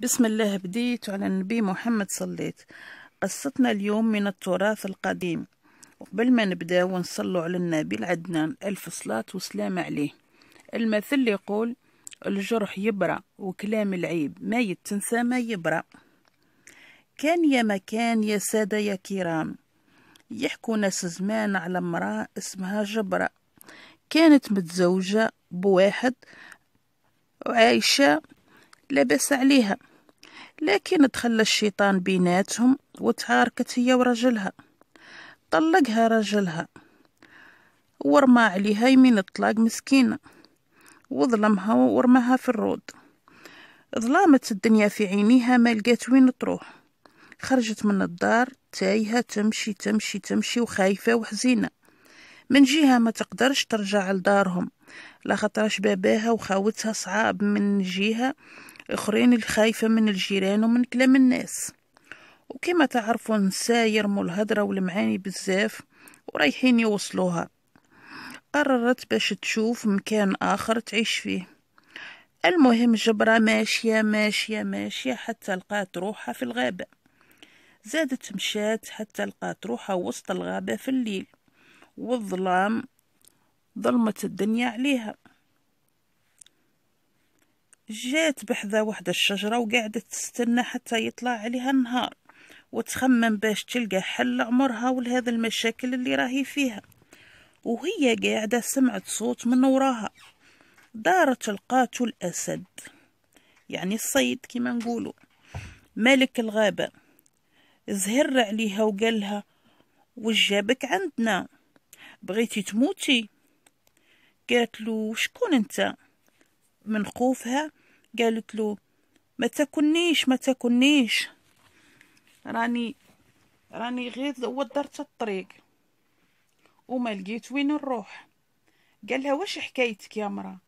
بسم الله بديت وعلى النبي محمد صليت قصتنا اليوم من التراث القديم وقبل ما نبدا ونصلوا على النبي العدنان ألف صلاة وسلام عليه المثل يقول الجرح يبرى وكلام العيب ما يتنسى ما يبرى كان يا مكان يا سادة يا كرام يحكوا ناس زمان على امرأة اسمها جبرة كانت متزوجة بواحد وعايشة لا بأس عليها لكن دخل الشيطان بيناتهم وتعاركت هي ورجلها طلقها رجلها ورمى عليها يمين الطلاق مسكينة وظلمها ورماها في الرود ظلامت الدنيا في عينيها ما لقات وين تروح خرجت من الدار تايهة تمشي تمشي تمشي وخايفة وحزينة من جهة ما تقدرش ترجع لدارهم لا خطرش باباها وخاوتها صعاب من جهة اخرين الخايفة من الجيران ومن كلام الناس وكما تعرفوا النساء يرموا الهدرة والمعاني بزاف ورايحين يوصلوها قررت باش تشوف مكان آخر تعيش فيه المهم جبرة ماشية ماشية ماشية حتى لقات روحها في الغابة زادت مشات حتى لقات روحها وسط الغابة في الليل والظلام ظلمت الدنيا عليها جات بحذا واحد الشجرة وقعدت تستنى حتى يطلع عليها النهار وتخمم باش تلقى حل عمرها ولهذا المشاكل اللي راهي فيها وهي قاعدة سمعت صوت من وراها دارت لقاتو الأسد يعني الصيد كما نقوله ملك الغابة زهر عليها وقالها وش جابك عندنا بغيتي تموتي قالت له شكون انت من خوفها قالت له ما تاكلنيش ما تاكلنيش راني راني غير ودرت الطريق وما لقيت وين نروح قالها واش حكايتك يا مرا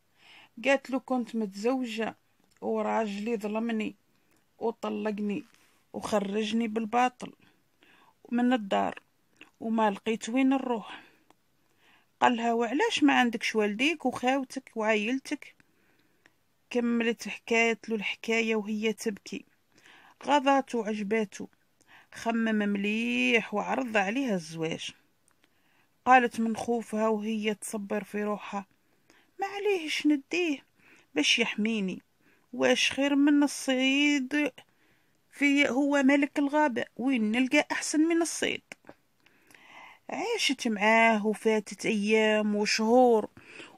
قالت له كنت متزوجه وراجلي ظلمني وطلقني وخرجني بالباطل من الدار وما لقيت وين نروح قالها وعلاش ما عندكش والديك وخاوتك وعائلتك كملت حكايه له الحكاية وهي تبكي غضت وعجباته خمم مليح وعرض عليها الزواج قالت من خوفها وهي تصبر في روحها ما عليهش نديه باش يحميني واش خير من الصيد في هو ملك الغابة وين نلقى أحسن من الصيد عاشت معاه وفاتت أيام وشهور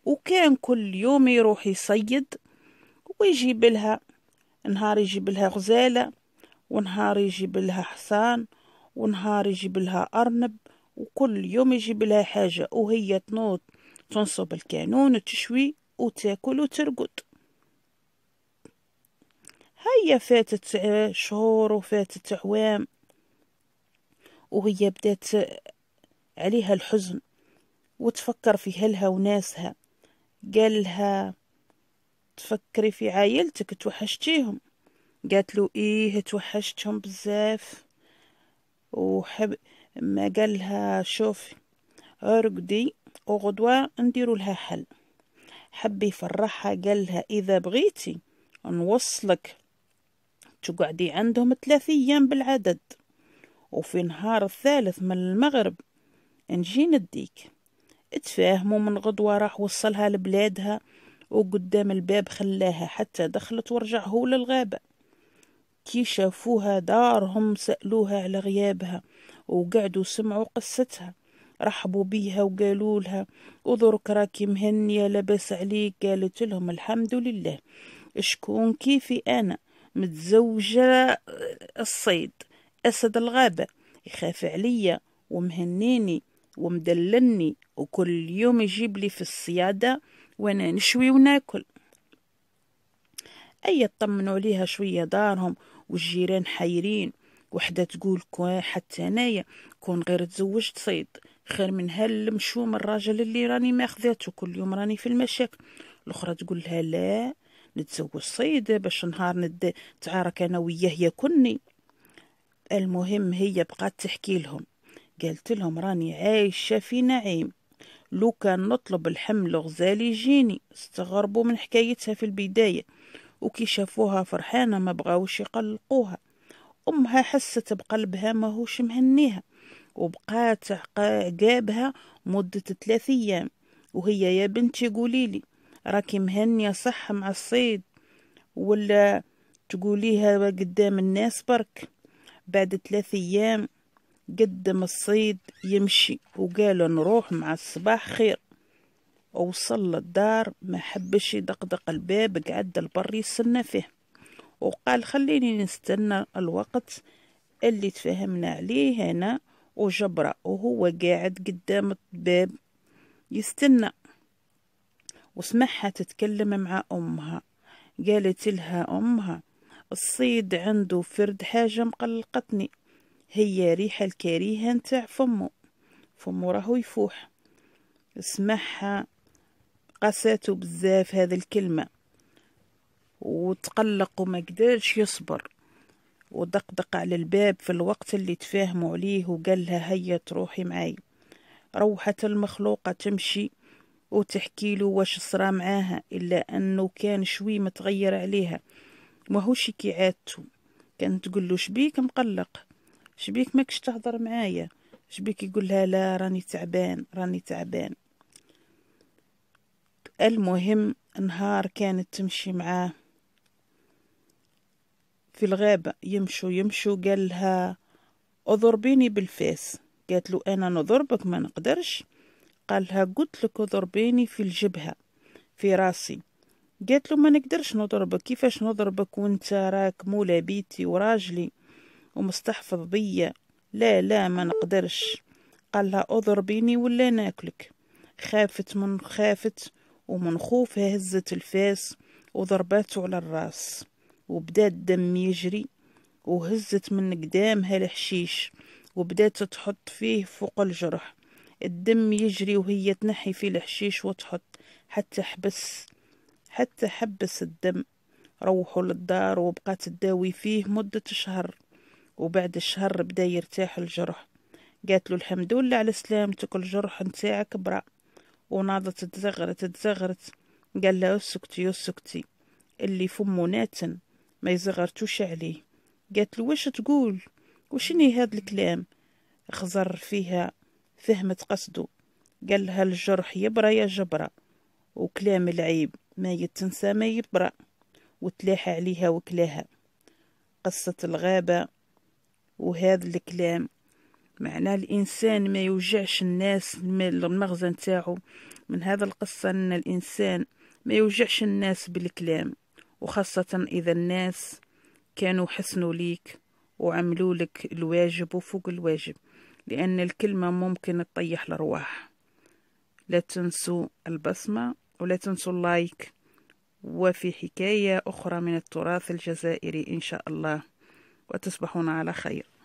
وكان كل يوم يروح يصيد ويجيب لها نهار يجيب لها غزالة ونهار يجيب لها حصان ونهار يجيب لها أرنب وكل يوم يجيب لها حاجة وهي تنوض تنصب الكانون تشوي وتاكل وترقد هيا فاتت شهور وفاتت أعوام وهي بدات عليها الحزن وتفكر في أهلها وناسها قالها تفكري في عايلتك توحشتيهم قالت له ايه توحشتهم بزاف وحب ما قال لها شوفي ارقدي وغدوة نديروا لها حل حب يفرحها قال لها اذا بغيتي نوصلك تقعدي عندهم ثلاث ايام بالعدد وفي نهار الثالث من المغرب نجي نديك تفاهموا من غدوة راح وصلها لبلادها وقدام الباب خلاها حتى دخلت ورجع هو للغابة كي شافوها دارهم سألوها على غيابها وقعدوا سمعوا قصتها رحبوا بيها وقالوا لها اذرك راكي مهنية لبس عليك قالت لهم الحمد لله شكون كيفي أنا متزوجة الصيد أسد الغابة يخاف عليا ومهنيني ومدللني وكل يوم يجيب لي في الصيادة وانا نشوي وناكل أي طمنوا عليها شوية دارهم والجيران حيرين وحدة تقول حتى أنايا كون غير تزوجت صيد خير من هالمشوم الراجل اللي راني ماخذاته كل يوم راني في المشاكل الأخرى تقول لها لا نتزوج صيد باش نهار ند تعارك أنا وياه ياكلني المهم هي بقات تحكي لهم قالت لهم راني عايشة في نعيم لو كان نطلب الحم غزالي جيني استغربوا من حكايتها في البداية وكي شافوها فرحانة ما بغاوش يقلقوها أمها حست بقلبها ماهوش مهنيها وبقات عقابها مدة ثلاث أيام وهي يا بنتي قوليلي راكي مهنية صح مع الصيد ولا تقوليها قدام الناس برك بعد ثلاث أيام قدم الصيد يمشي وقال نروح مع الصباح خير وصل للدار ما حبش يدقدق الباب قعد البر يستنى فيه وقال خليني نستنى الوقت اللي تفهمنا عليه أنا وجبرة وهو قاعد قدام الباب يستنى وسمعها تتكلم مع أمها قالت لها أمها الصيد عنده فرد حاجة مقلقتني هي ريحة الكريهة نتاع فمو فمو راهو يفوح سمعها قساته بزاف هذا الكلمة وتقلق وما قدرش يصبر ودقدق على الباب في الوقت اللي تفاهموا عليه وقال لها هيا تروحي معاي روحت المخلوقة تمشي وتحكي له واش صرا معاها إلا أنه كان شوي متغير عليها ماهوش كي عادته كانت تقول له شبيك مقلق شبيك ماكش تهضر معايا شبيك يقول لها لا راني تعبان راني تعبان المهم نهار كانت تمشي معاه في الغابة يمشوا يمشوا قال لها اضربيني بالفاس قالت له انا نضربك ما نقدرش لها قلت لك اضربيني في الجبهة في راسي قالت له ما نقدرش نضربك كيفاش نضربك وانت راك مولا بيتي وراجلي ومستحفظ بيا لا لا ما نقدرش قالها اضربيني ولا ناكلك خافت من خافت ومن خوفها هزت الفاس وضرباته على الراس وبدا الدم يجري وهزت من قدامها الحشيش وبدات تحط فيه فوق الجرح الدم يجري وهي تنحي في الحشيش وتحط حتى حبس حتى حبس الدم روحوا للدار وبقات تداوي فيه مدة شهر وبعد شهر بدا يرتاح الجرح قالت له الحمد لله على سلامتك الجرح نتاعك برا وناضت تزغرت تزغرت قال لها اسكتي اسكتي اللي فمو ناتن ما يزغرتوش عليه قالت له واش تقول وشني هذا الكلام خزر فيها فهمت قصده قال لها الجرح يبرى يا جبرة وكلام العيب ما يتنسى ما يبرى وتلاحى عليها وكلاها قصة الغابة وهذا الكلام معناه الإنسان ما يوجعش الناس المغزى نتاعو من هذا القصة أن الإنسان ما يوجعش الناس بالكلام وخاصة إذا الناس كانوا حسنوا ليك وعملوا لك الواجب وفوق الواجب لأن الكلمة ممكن تطيح الأرواح لا تنسوا البصمة ولا تنسوا اللايك وفي حكاية أخرى من التراث الجزائري إن شاء الله وتصبحون على خير